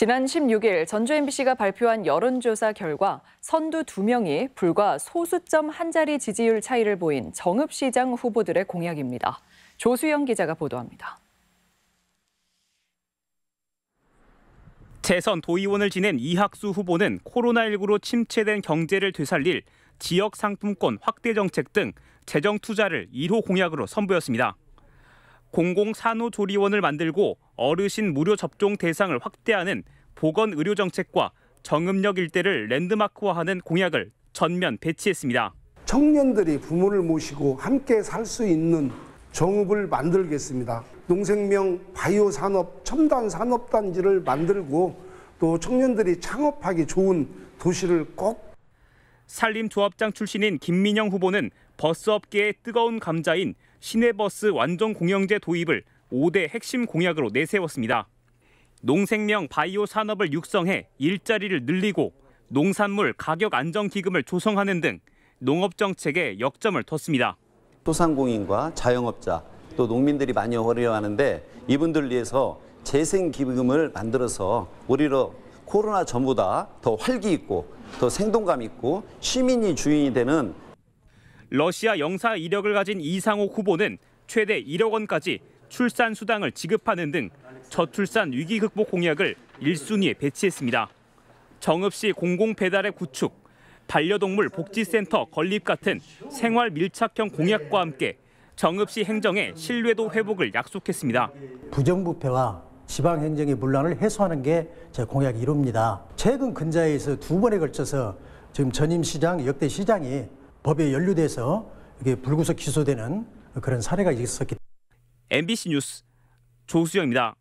지난 16일 전주 MBC가 발표한 여론조사 결과 선두 두명이 불과 소수점 한 자리 지지율 차이를 보인 정읍시장 후보들의 공약입니다. 조수영 기자가 보도합니다. 재선 도의원을 지낸 이학수 후보는 코로나19로 침체된 경제를 되살릴 지역 상품권 확대 정책 등 재정 투자를 1호 공약으로 선보였습니다. 공공산후조리원을 만들고 어르신 무료 접종 대상을 확대하는 보건 의료 정책과 정읍역 일대를 랜드마크화하는 공약을 전면 배치했습니다. 청년들이 부모를 모시고 함께 살 수 있는 정읍을 만들겠습니다. 농생명 바이오 산업 첨단 산업 단지를 만들고 또 청년들이 창업하기 좋은 도시를 꼭 산림조합장 출신인 김민영 후보는 버스 업계의 뜨거운 감자인 시내버스 완전 공영제 도입을 5대 핵심 공약으로 내세웠습니다. 농생명 바이오 산업을 육성해 일자리를 늘리고 농산물 가격 안정 기금을 조성하는 등 농업 정책에 역점을 뒀습니다. 소상공인과 자영업자 또 농민들이 많이 어려워하는데 이분들 위해서 재생 기금을 만들어서 우리로 코로나 전보다 더 활기 있고 더 생동감 있고 시민이 주인이 되는 러시아 영사 이력을 가진 이상호 후보는 최대 1억 원까지 출산 수당을 지급하는 등 저출산 위기 극복 공약을 1순위에 배치했습니다. 정읍시 공공배달의 구축, 반려동물 복지센터 건립 같은 생활 밀착형 공약과 함께 정읍시 행정의 신뢰도 회복을 약속했습니다. 부정부패와 지방 행정의 문란을 해소하는 게 제 공약 1호입니다. 최근 근자에서 두 번에 걸쳐서 지금 전임 시장, 역대 시장이 법에 연루돼서 이게 불구속 기소되는 그런 사례가 있었기 때문에 MBC 뉴스 조수영입니다.